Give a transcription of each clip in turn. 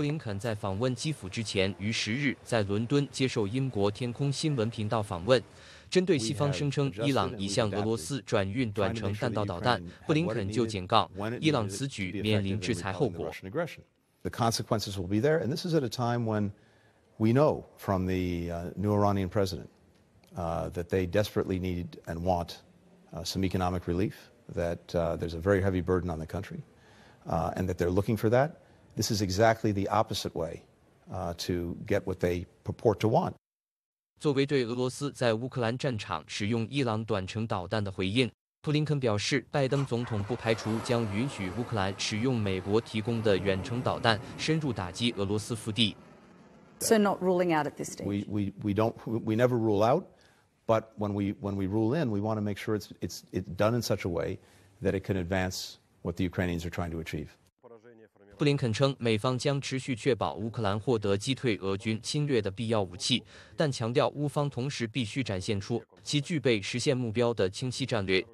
布林肯在访问基辅之前，于十日在伦敦接受英国天空新闻频道访问。针对西方声称伊朗已向俄罗斯转运短程弹道导弹，布林肯就警告，伊朗此举面临制裁后果。The consequences will be there, and this is at a time when we know from the uh, new Iranian president uh, that they desperately need and want uh, some economic relief, that there's a very heavy burden on the country, and that they're looking for that. This is exactly the opposite way uh, to get what they purport to want. 作为对俄罗斯在乌克兰战场使用伊朗短程导弹的回应，布林肯表示，拜登总统不排除将允许乌克兰使用美国提供的远程导弹深入打击俄罗斯腹地。So not ruling out at this stage. We we we don't we never rule out, but when we when we rule in, we want to make sure it's it's it's done in such a way that it can advance what the Ukrainians are trying to achieve. 布林肯称，美方将持续确保乌克兰获得击退俄军侵略的必要武器，但强调乌方同时必须展现出其具备实现目标的清晰战略。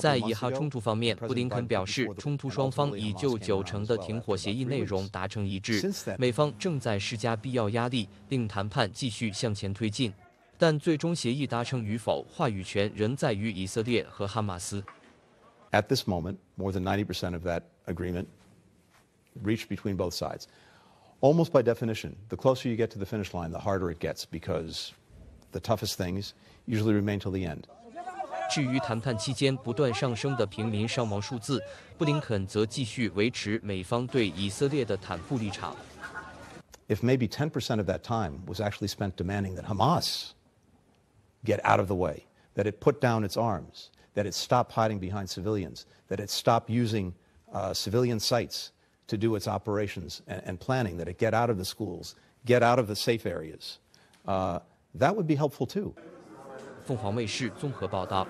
在以哈冲突方面，布林肯表示，冲突双方已就九成的停火协议内容达成一致，美方正在施加必要压力，令谈判继续向前推进。但最终协议达成与否，话语权仍在于以色列和哈马斯。reached between both sides. Almost by definition, the closer you get to the finish line, the harder it gets because the toughest things usually remain till the end. 至于谈判期间不断上升的平民伤亡数字，布林肯则继续维持美方对以色列的袒护立场。If maybe 10% of that time was actually spent demanding that Hamas get out of the way, that it put down its arms, that it stop hiding behind civilians, that it stop using uh, civilian sites to do its operations and, and, planning, that it get out of the schools, get out of the safe areas. Uh, that would be helpful too. 凤凰卫视综合报道。